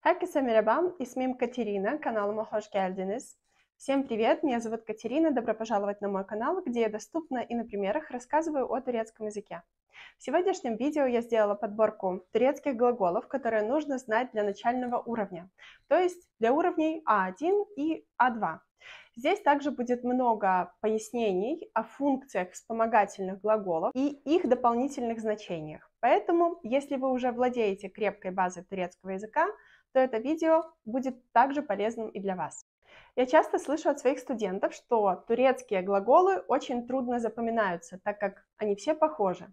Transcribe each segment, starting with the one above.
Herkese merhaba, ismim Катерина, каналыма hoş geldiniz. Всем привет, меня зовут Катерина, добро пожаловать на мой канал, где я доступно и на примерах рассказываю о турецком языке. В сегодняшнем видео я сделала подборку турецких глаголов, которые нужно знать для начального уровня, то есть для уровней А1 и А2. Здесь также будет много пояснений о функциях вспомогательных глаголов и их дополнительных значениях. Поэтому, если вы уже владеете крепкой базой турецкого языка, то это видео будет также полезным и для вас. Я часто слышу от своих студентов, что турецкие глаголы очень трудно запоминаются, так как они все похожи.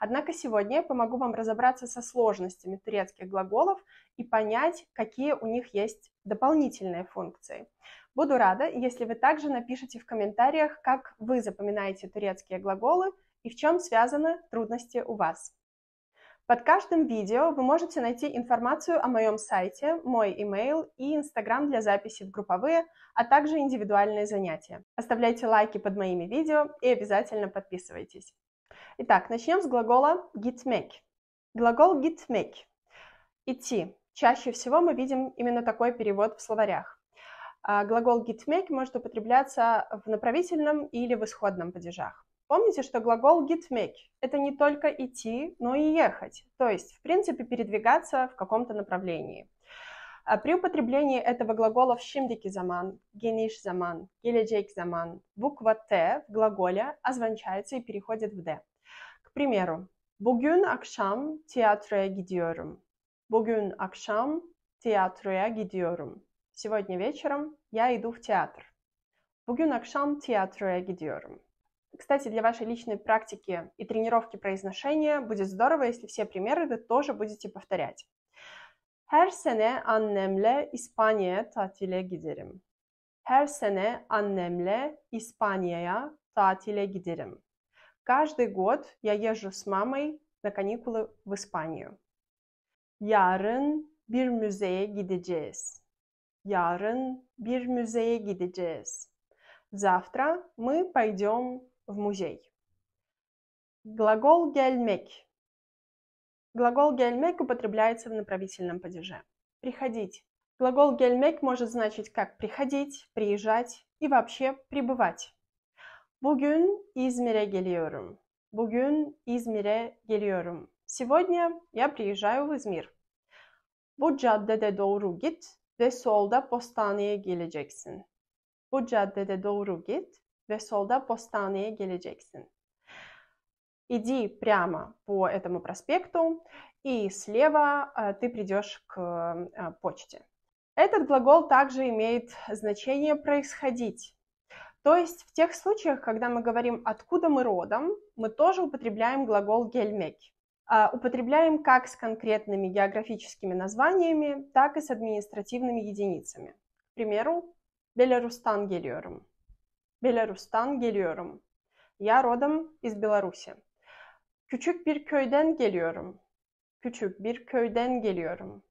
Однако сегодня я помогу вам разобраться со сложностями турецких глаголов и понять, какие у них есть дополнительные функции. Буду рада, если вы также напишите в комментариях, как вы запоминаете турецкие глаголы и в чем связаны трудности у вас. Под каждым видео вы можете найти информацию о моем сайте, мой имейл и инстаграм для записи в групповые, а также индивидуальные занятия. Оставляйте лайки под моими видео и обязательно подписывайтесь. Итак, начнем с глагола gitmek. Глагол gitmek – идти. Чаще всего мы видим именно такой перевод в словарях. А, глагол gitmek может употребляться в направительном или в исходном падежах. Помните, что глагол get make – это не только идти, но и ехать, то есть, в принципе, передвигаться в каком-то направлении. А при употреблении этого глагола в şimdiki zaman, geniş zaman, gelecek zaman буква Т в глаголе озвончается и переходит в Д. К примеру, Bugün akşam tiyatroya gidiyorum. Bugün akşam tiyatroya gidiyorum. Сегодня вечером я иду в театр. Bugün akşam tiyatroya gidiyorum. Кстати, для вашей личной практики и тренировки произношения будет здорово, если все примеры вы тоже будете повторять. Her sene annemle İspanya'ya tatile giderim. Her sene annemle İspanya'ya tatile giderim. Каждый год я езжу с мамой на каникулы в Испанию. Yarın bir müzeye gideceğiz. Yarın bir müzeye gideceğiz. Завтра мы пойдем в музей. Глагол «гельмек». Глагол «гельмек» употребляется в направительном падеже. Приходить. Глагол «гельмек» может значить как приходить, приезжать и вообще пребывать. Bugün İzmir'e geliyorum. Bugün İzmir'e geliyorum. Сегодня я приезжаю в Измир. Bu caddede doğru git ve solda postaneye geleceksin. Bu caddede doğru git ve solda Bostane'ye geleceksin. Иди прямо по этому проспекту, и слева э, ты придешь к э, почте. Этот глагол также имеет значение происходить. То есть в тех случаях, когда мы говорим «откуда мы родом», мы тоже употребляем глагол «гельмеки» а употребляем как с конкретными географическими названиями, так и с административными единицами. К примеру, Беларустан гелиорум. Belarus'tan geliyorum. Я родом из Беларуси. Küçük бир köyden geliyorum. Küçük bir köyden geliyorum.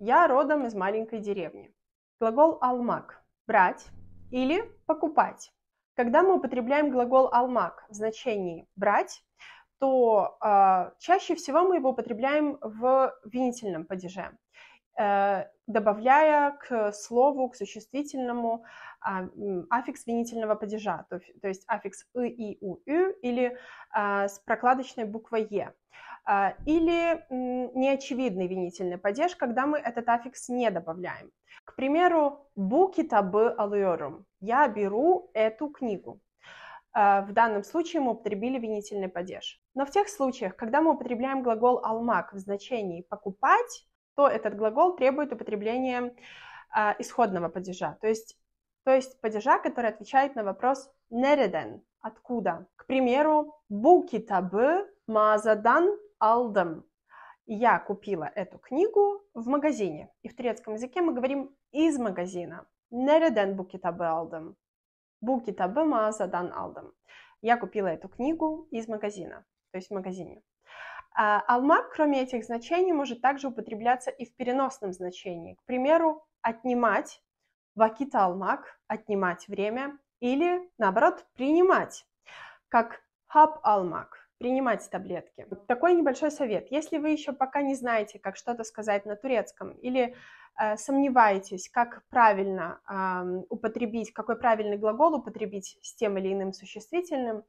Я родом из маленькой деревни. Глагол «алмак» – «брать» или «покупать». Когда мы употребляем глагол «алмак» в значении «брать», то э, чаще всего мы его употребляем в винительном падеже. Э, добавляя к слову, к существительному а, аффикс винительного падежа, то, то есть аффикс «ы», «и», «у», «ю» или а, с прокладочной буквой «е». А, или неочевидный винительный падеж, когда мы этот аффикс не добавляем. К примеру, «бу китабы алуйорум» – «я беру эту книгу». В данном случае мы употребили винительный падеж. Но в тех случаях, когда мы употребляем глагол «алмак» в значении «покупать», то этот глагол требует употребления э, исходного падежа, то есть, то есть падежа, который отвечает на вопрос «нереден» – «откуда?». К примеру, «бу мазадан алдам» – «я купила эту книгу в магазине». И в турецком языке мы говорим «из магазина». «Нереден бу алдам» – «бу мазадан алдам». «Я купила эту книгу из магазина», то есть в магазине. А, алмак, кроме этих значений, может также употребляться и в переносном значении. К примеру, отнимать, вакита алмак, отнимать время, или, наоборот, принимать, как хаб алмак, принимать таблетки. Такой небольшой совет. Если вы еще пока не знаете, как что-то сказать на турецком, или э, сомневаетесь, как правильно э, употребить, какой правильный глагол употребить с тем или иным существительным,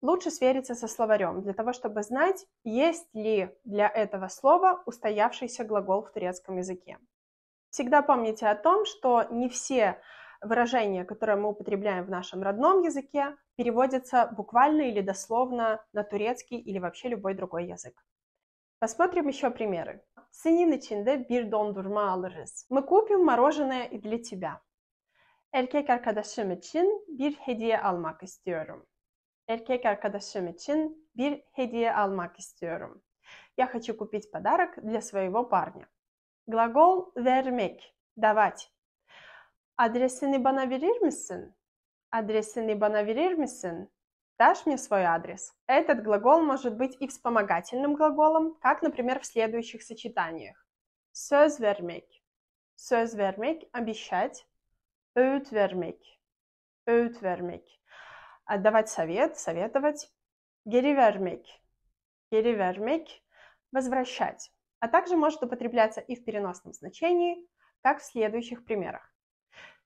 лучше свериться со словарем для того, чтобы знать, есть ли для этого слова устоявшийся глагол в турецком языке. Всегда помните о том, что не все выражения, которые мы употребляем в нашем родном языке, переводятся буквально или дословно на турецкий или вообще любой другой язык. Посмотрим еще примеры. Senin için de bir dondurma alırız. Мы купим мороженое и для тебя. Erkek arkadaşım için bir hediye almak istiyorum erkek arkadaşım için bir hediye almak istiyorum. Я хочу купить подарок для своего парня. Глагол вермек, давать. Адресini bana verir misin? Адресini bana verir misin? Дашь мне свой адрес? Этот глагол может быть и вспомогательным глаголом, как, например, в следующих сочетаниях. Söz vermek. Söz vermek – обещать. Öğüt vermek. Öğüt vermek. Отдавать совет, советовать. Geri vermek. возвращать. А также может употребляться и в переносном значении, как в следующих примерах.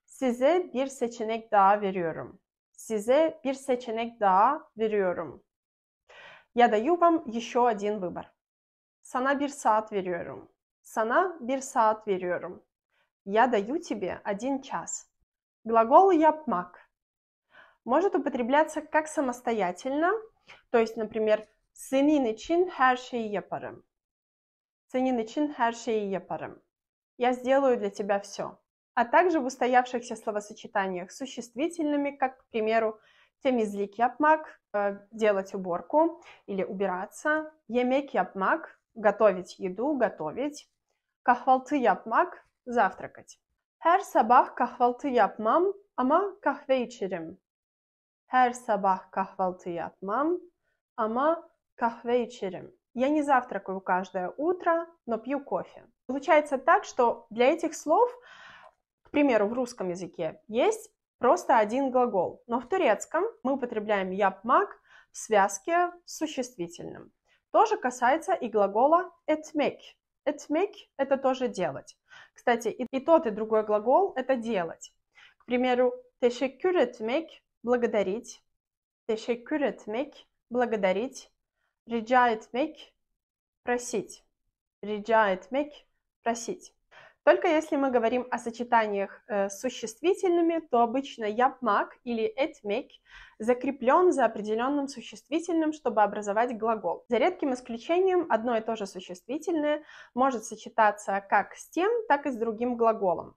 сизе бир сеченек да верюрум, сизе бир сеченек да верюрум. Я даю вам еще один выбор. сана бир саат верюрум, сана бир саат верюрум. Я даю тебе один час. Глагол yapmak может употребляться как самостоятельно, то есть, например, senin için her şeyi yaparım. Senin için her Я сделаю для тебя все. А также в устоявшихся словосочетаниях существительными, как, к примеру, temizlik yapmak, э, делать уборку или убираться, емек yapmak, готовить еду, готовить, кахвалты yapmak, завтракать. Her сабах кахвалты япмам, ама kahve içerim. Her sabah kahvaltı yapmam ama kahve içerim. Я не завтракаю каждое утро, но пью кофе. Получается так, что для этих слов, к примеру, в русском языке есть просто один глагол, но в турецком мы употребляем yapmak в связке с существительным. Тоже касается и глагола etmek. Etmek – это тоже делать. Кстати, и, тот, и другой глагол – это делать. К примеру, teşekkür etmek благодарить, teşekkür etmek, благодарить, rica etmek, просить. Rica etmek, просить. Только если мы говорим о сочетаниях э, с существительными, то обычно yapmak или etmek закреплен за определенным существительным, чтобы образовать глагол. За редким исключением одно и то же существительное может сочетаться как с тем, так и с другим глаголом.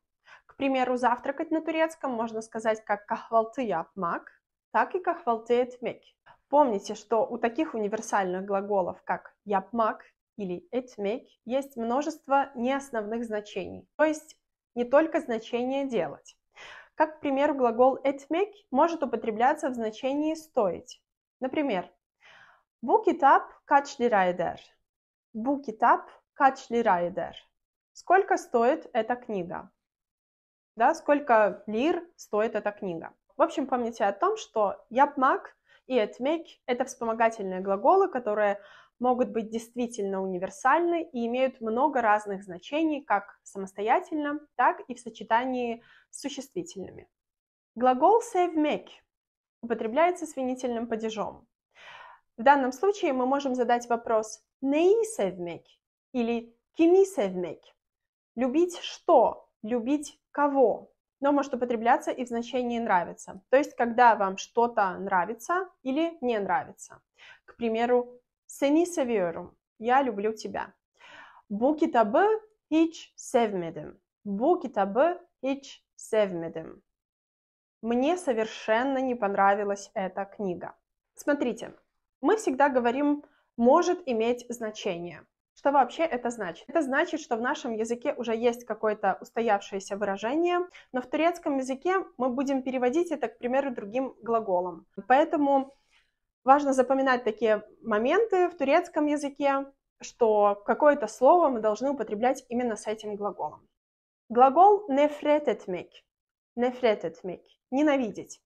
К примеру, завтракать на турецком можно сказать как kahvaltı yapmak, так и kahvaltı etmek. Помните, что у таких универсальных глаголов, как yapmak или etmek, есть множество неосновных значений, то есть не только значение «делать». Как, к примеру, глагол etmek может употребляться в значении «стоить». Например, «Bu kitap kaç lira eder?» «Bu Сколько стоит эта книга? да, сколько лир стоит эта книга. В общем, помните о том, что «япмак» и «этмек» — это вспомогательные глаголы, которые могут быть действительно универсальны и имеют много разных значений как самостоятельно, так и в сочетании с существительными. Глагол «севмек» употребляется с винительным падежом. В данном случае мы можем задать вопрос «неи севмек» или «кими севмек» — «любить что?» любить кого, но может употребляться и в значении нравится. То есть, когда вам что-то нравится или не нравится. К примеру, сени seviyorum, я люблю тебя. Bu kitabı hiç sevmedim. Bu kitabı hiç sevmedim. Мне совершенно не понравилась эта книга. Смотрите, мы всегда говорим «может иметь значение». Что вообще это значит? Это значит, что в нашем языке уже есть какое-то устоявшееся выражение, но в турецком языке мы будем переводить это, к примеру, другим глаголом. Поэтому важно запоминать такие моменты в турецком языке, что какое-то слово мы должны употреблять именно с этим глаголом. Глагол «nefret etmek» – «nefret etmek» – «ненавидеть».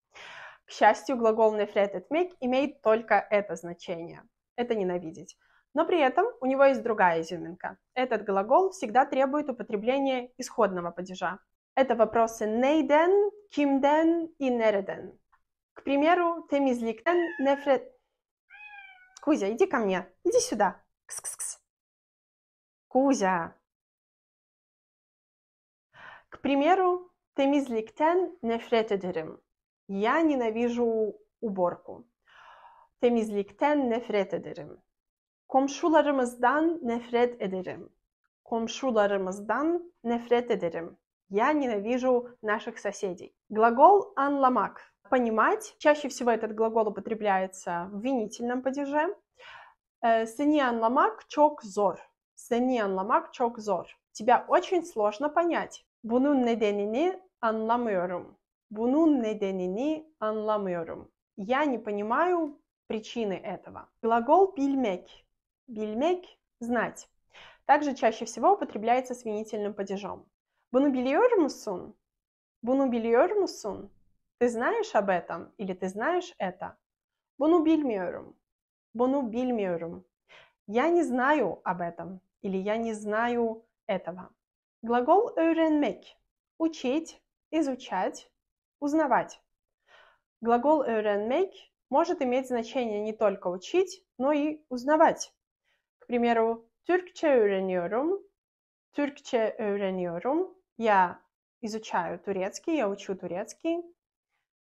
К счастью, глагол «nefret etmek» имеет только это значение – это «ненавидеть». Но при этом у него есть другая изюминка. Этот глагол всегда требует употребления исходного падежа. Это вопросы «нейден», «кимден» и «нереден». К примеру, «темизликтен», «нефред». Кузя, иди ко мне, иди сюда. Кс-кс-кс. Кузя. К примеру, «темизликтен», «нефретедерем». Я ненавижу уборку. «Темизликтен», «нефретедерем». Komşularımızdan nefret ederim. Komşularımızдан нефрет эдерим. Я ненавижу наших соседей. Глагол анламак – понимать. Чаще всего этот глагол употребляется в винительном падеже. Э, Сени анламак чок зор. Сени анламак чок зор. Тебя очень сложно понять. Bunun nedenini anlamıyorum. Bunun nedenini anlamıyorum. Я не понимаю причины этого. Глагол bilmek bilmek – знать. Также чаще всего употребляется с винительным падежом. Bunu biliyor musun? Bunu Ты знаешь об этом или ты знаешь это? Bunu bilmiyorum. Bunu bilmiyorum. Я не знаю об этом или я не знаю этого. Глагол öğrenmek – учить, изучать, узнавать. Глагол öğrenmek может иметь значение не только учить, но и узнавать примеру, Türkçe öğreniyorum. Türkçe öğreniyorum. Я изучаю турецкий, я учу турецкий.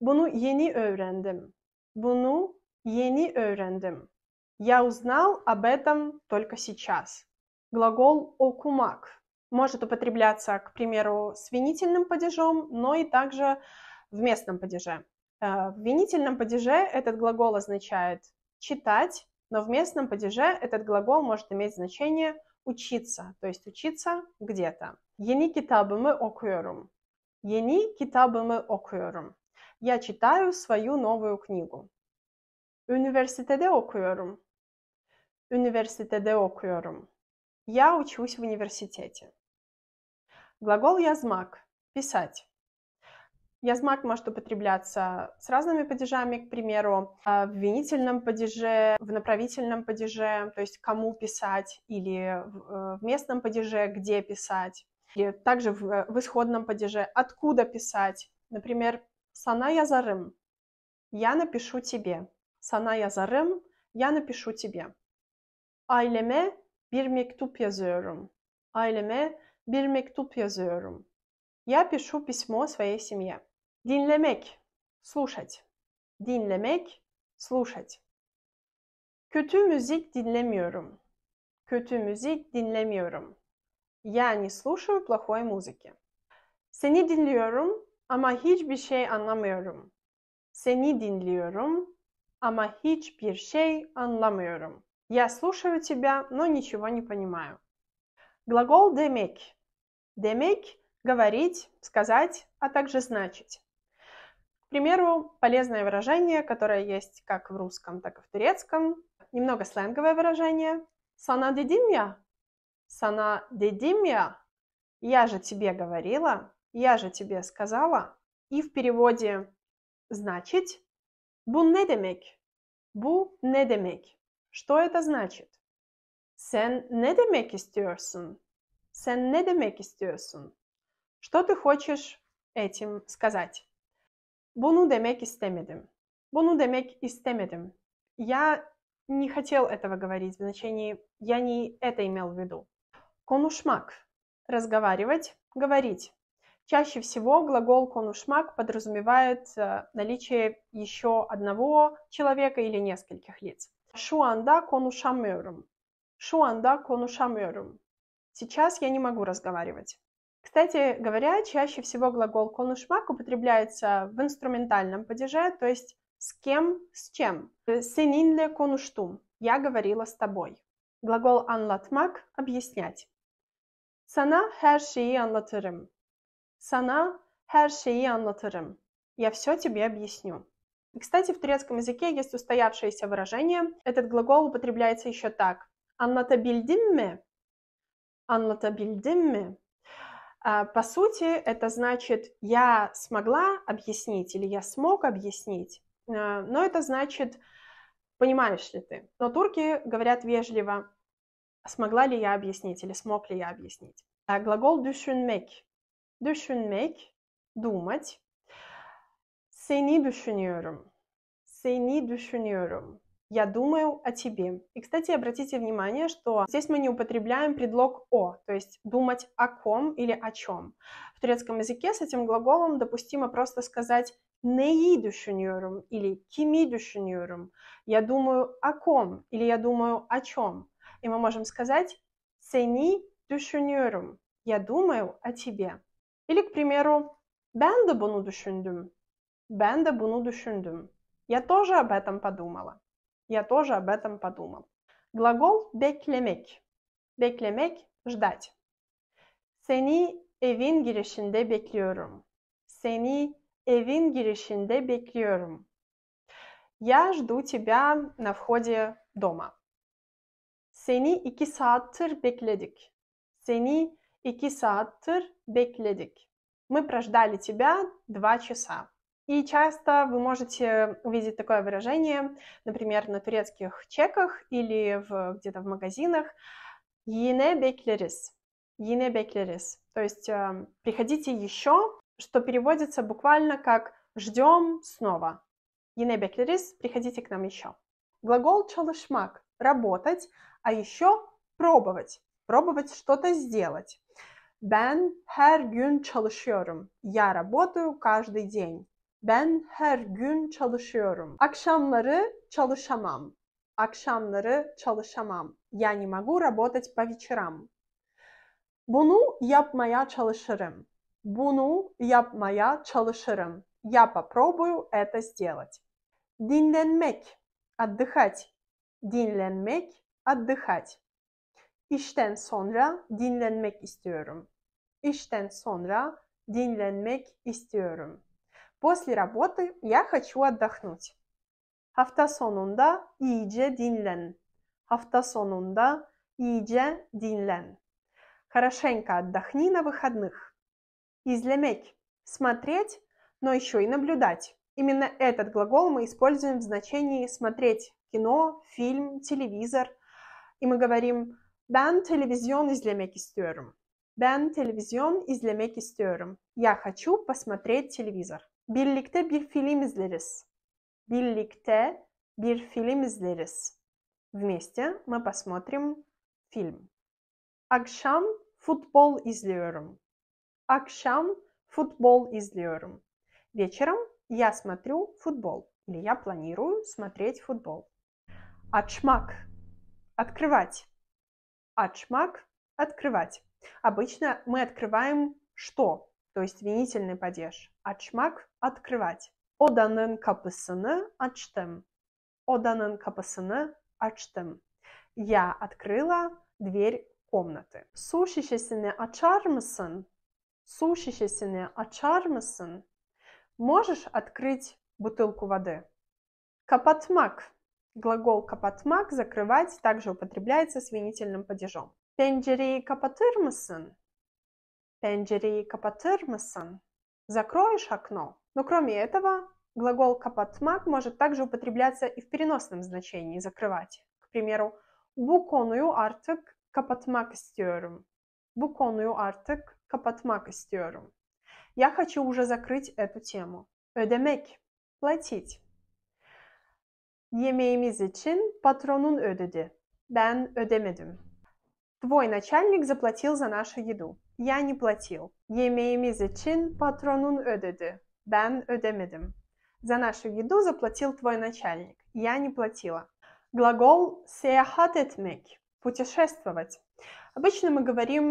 Bunu yeni öğrendim. Bunu yeni öğrendim. Я узнал об этом только сейчас. Глагол «окумак» может употребляться, к примеру, с винительным падежом, но и также в местном падеже. Э, в винительном падеже этот глагол означает читать, но в местном падеже этот глагол может иметь значение учиться, то есть учиться где-то. Яни китабы мы kitabımı Яни китабы мы okuyorum. Я читаю свою новую книгу. Üniversitede okuyorum. Üniversitede okuyorum. Я учусь в университете. Глагол «язмак» – писать. Язмак может употребляться с разными падежами, к примеру, а в винительном падеже, в направительном падеже, то есть кому писать, или в э, местном падеже, где писать, или также в, э, в исходном падеже, откуда писать. Например, «Сана язарым» – «Я напишу тебе». «Сана язарым» – «Я напишу тебе». айлеме bir mektup yazıyorum». «Aileme bir mektup yazıyorum». «Я пишу письмо своей семье». Dinlemek, слушать. Dinlemek, слушать. Kötü müzik dinlemiyorum. Kötü müzik dinlemiyorum. Я не слушаю плохой музыки. Seni dinliyorum ama hiçbir şey anlamıyorum. Seni dinliyorum ama hiçbir şey anlamıyorum. Я слушаю тебя, но ничего не понимаю. Глагол демек. Демек – говорить, сказать, а также значить. К примеру, полезное выражение, которое есть как в русском, так и в турецком, немного сленговое выражение. Сана дедим Сана дедим я? же тебе говорила, я же тебе сказала. И в переводе значит бу недемек, бу недемек. Что это значит? Сен ne demek istiyorsun? Sen ne Что ты хочешь этим сказать? Bunu demek istemedim. Bunu demek istemedim. Я не хотел этого говорить в значении «я не это имел в виду». Конушмак – разговаривать, говорить. Чаще всего глагол конушмак подразумевает э, наличие еще одного человека или нескольких лиц. Шуанда конушамерум. Шуанда конушамерум. Сейчас я не могу разговаривать. Кстати говоря, чаще всего глагол «конушмак» употребляется в инструментальном падеже, то есть с кем, с чем. «Сенинле конуштум» – «я говорила с тобой». Глагол «анлатмак» – «объяснять». «Сана her şeyi «Сана her şeyi «Я все тебе объясню». И, кстати, в турецком языке есть устоявшееся выражение. Этот глагол употребляется еще так. «Анлатабильдимме» «Анлатабильдимме» А, по сути, это значит, я смогла объяснить или я смог объяснить, а, но это значит, понимаешь ли ты. Но турки говорят вежливо, смогла ли я объяснить или смог ли я объяснить. А глагол düşünmek. Düşünmek – думать. Seni düşünüyorum. Seni düşünüyorum я думаю о тебе. И, кстати, обратите внимание, что здесь мы не употребляем предлог о, то есть думать о ком или о чем. В турецком языке с этим глаголом допустимо просто сказать «неи düşünüyorum» или «kimi düşünüyorum». «Я думаю о ком» или «я думаю о чем». И мы можем сказать «seni düşünüyorum» – «я думаю о тебе». Или, к примеру, «ben de bunu düşündüm». «Ben de bunu düşündüm». «Я тоже об этом подумала». Я тоже об этом подумал. Глагол beklemek. Beklemek – ждать. Seni evin girişinde bekliyorum. Seni evin girişinde bekliyorum. Я жду тебя на входе дома. Seni iki saattir bekledik. Seni iki saattir bekledik. Мы прождали тебя два часа. И часто вы можете увидеть такое выражение, например, на турецких чеках или в, где-то в магазинах «Yine bekleriz», «Yine bekleriz», то есть э, «приходите еще», что переводится буквально как «ждем снова». «Yine bekleriz», «приходите к нам еще». Глагол «çalışmak» – «работать», а еще «пробовать», «пробовать что-то сделать». Ben her gün çalışıyorum. Я работаю каждый день. Ben her gün çalışıyorum. Akşamları çalışamam. Akşamları çalışamam. Yani не могу работать по вечерам. Bunu yapmaya çalışırım. Bunu yapmaya çalışırım. Я попробую это сделать. Dinlenmek, отдыхать. Dinlenmek, отдыхать. İşten sonra dinlenmek istiyorum. İşten sonra dinlenmek istiyorum. После работы я хочу отдохнуть. Hafta sonunda iyice dinlen. Hafta sonunda iyice dinlen. Хорошенько отдохни на выходных. Излемек – смотреть, но еще и наблюдать. Именно этот глагол мы используем в значении смотреть кино, фильм, телевизор. И мы говорим «Ben телевизион izlemek istiyorum». «Ben телевизион izlemek istiyorum». «Я хочу посмотреть телевизор». Birlikte bir film izleriz. Birlikte bir film izleriz. Вместе мы посмотрим фильм. Акшам футбол izliyorum. Акшам футбол izliyorum. Вечером я смотрю футбол. Или я планирую смотреть футбол. Açmak – открывать. Açmak – открывать. Обычно мы открываем что? то есть винительный падеж. Açmak – открывать. Odanın kapısını açtım. Odanın kapısını açtım. Я открыла дверь комнаты. Su şişesini açar mısın? Можешь открыть бутылку воды? Капатмак. Глагол капатмак закрывать также употребляется с винительным падежом. Пенджери капатырмысын Pencereyi kapatır mısın? Закроешь окно? Но ну, кроме этого, глагол «капатмак» может также употребляться и в переносном значении «закрывать». К примеру, «bu konuyu artık kapatmak istiyorum». «Bu konuyu artık kapatmak istiyorum». Я хочу уже закрыть эту тему. Ödemek – платить. Yemeğimiz için patronun ödedi. Ben ödemedim. Твой начальник заплатил за нашу еду yani platil. Yemeğimiz için patronun ödedi. Ben ödemedim. За нашу еду заплатил твой начальник. Я не платила. Глагол сеяхат этмек – путешествовать. Обычно мы говорим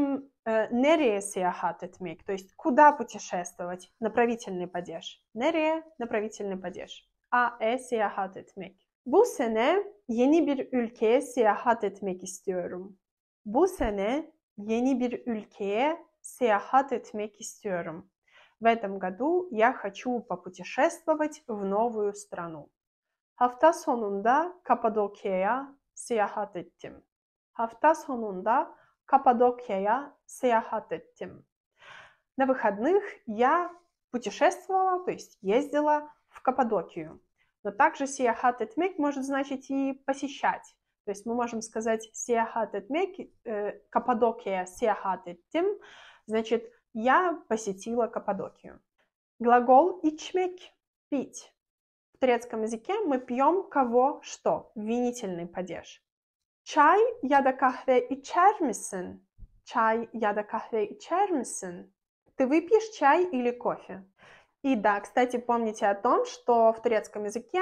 нере сеяхат этмек, то есть куда путешествовать, направительный падеж. Нере – направительный падеж. А э сеяхат этмек. Bu sene yeni bir ülkeye seyahat etmek istiyorum. Бу сене Yeni bir ülkeye seyahat etmek istiyorum. В этом году я хочу попутешествовать в новую страну. Hafta sonunda Kapadokya'ya seyahat ettim. Hafta sonunda Каппадокия seyahat ettim. На выходных я путешествовала, то есть ездила в Каппадокию. Но также seyahat etmek может значить и посещать. То есть мы можем сказать «Сиахат этмек», «Каппадокия сиахат этим», значит, «Я посетила Каппадокию». Глагол «ичмек» – «пить». В турецком языке мы пьем кого что, винительный падеж. Чай я да кахве и чермисен. Чай я да кахве и чермисен. Ты выпьешь чай или кофе? И да, кстати, помните о том, что в турецком языке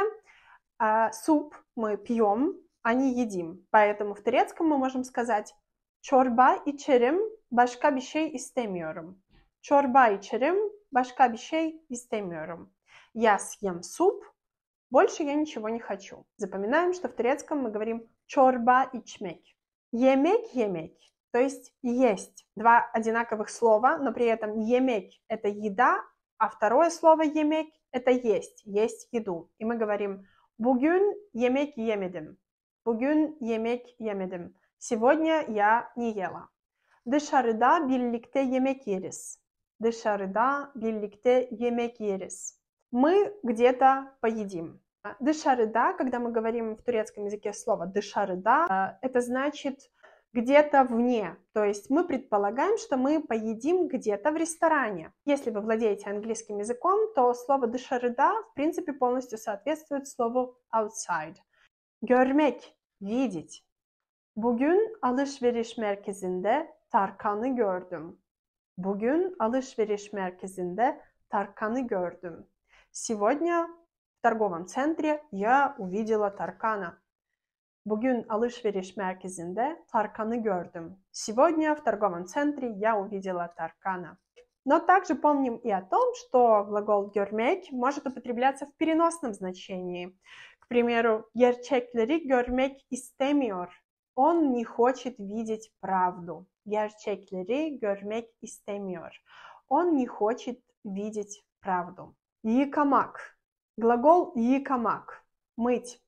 э, суп мы пьем, а не едим. Поэтому в турецком мы можем сказать чорба и черем башка и истемиором. Чорба и черем башка и истемиором. Я съем суп, больше я ничего не хочу. Запоминаем, что в турецком мы говорим чорба и чмек. Емек, емек, то есть есть. Два одинаковых слова, но при этом емек – это еда, а второе слово емек – это есть, есть еду. И мы говорим «бугюн емек емедим». Bugün yemek yemedim. Сегодня я не ела. Dışarıda birlikte yemek yeriz. Dışarıda birlikte yemek yeriz. Мы где-то поедим. Дышарыда, когда мы говорим в турецком языке слово дышарыда, э, это значит где-то вне. То есть мы предполагаем, что мы поедим где-то в ресторане. Если вы владеете английским языком, то слово дышарыда в принципе полностью соответствует слову outside – Görmek, видеть. Bugün alışveriş merkezinde Tarkan'ı gördüm. Bugün alışveriş merkezinde Tarkan'ı gördüm. Сегодня в торговом центре я увидела Таркана. Bugün alışveriş merkezinde Tarkan'ı gördüm. Сегодня в торговом центре я увидела Таркана. Но также помним и о том, что глагол «görmek» может употребляться в переносном значении. К примеру, герчеклери гермек istemiyor. Он не хочет видеть правду. Герчеклери гермек istemiyor. Он не хочет видеть правду. Yıkamak. Глагол yıkamak – мыть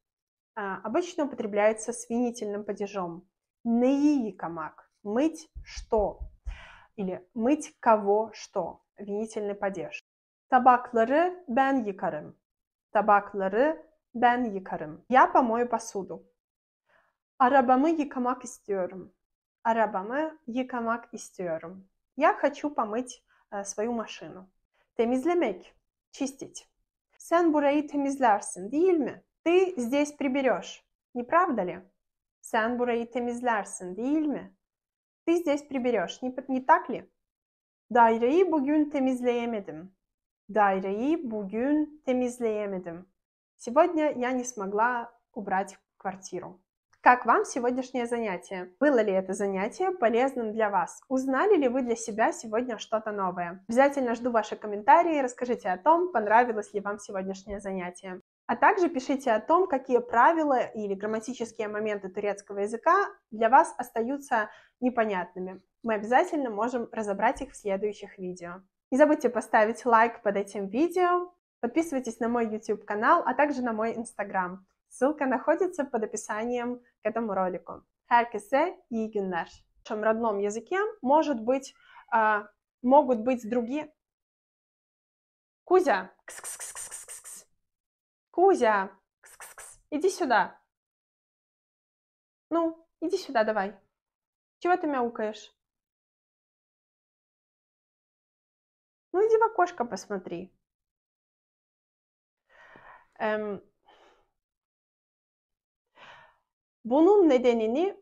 а, обычно употребляется с винительным падежом. Не yıkamak – мыть что? Или мыть кого что? Винительный падеж. Табаклары бен yıkarım. Табаклары Ben yıkarım. Я помою посуду. Arabamı yıkamak istiyorum. Arabamı yıkamak istiyorum. Я хочу помыть свою машину. Temizlemek. Чистить. Sen burayı temizlersin değil mi? Ты здесь приберешь. Не правда ли? Sen burayı temizlersin değil mi? Ты здесь приберешь. Не, не так ли? Daireyi bugün temizleyemedim. Daireyi bugün temizleyemedim. Сегодня я не смогла убрать квартиру. Как вам сегодняшнее занятие? Было ли это занятие полезным для вас? Узнали ли вы для себя сегодня что-то новое? Обязательно жду ваши комментарии, расскажите о том, понравилось ли вам сегодняшнее занятие. А также пишите о том, какие правила или грамматические моменты турецкого языка для вас остаются непонятными. Мы обязательно можем разобрать их в следующих видео. Не забудьте поставить лайк под этим видео, Подписывайтесь на мой YouTube-канал, а также на мой Instagram. Ссылка находится под описанием к этому ролику. Herkese и günler. В нашем родном языке может быть, э, могут быть другие... Кузя, кс -кс -кс -кс -кс -кс. Кузя, кс -кс -кс. иди сюда. Ну, иди сюда давай. Чего ты мяукаешь? Ну, иди в окошко посмотри. Bunun nedenini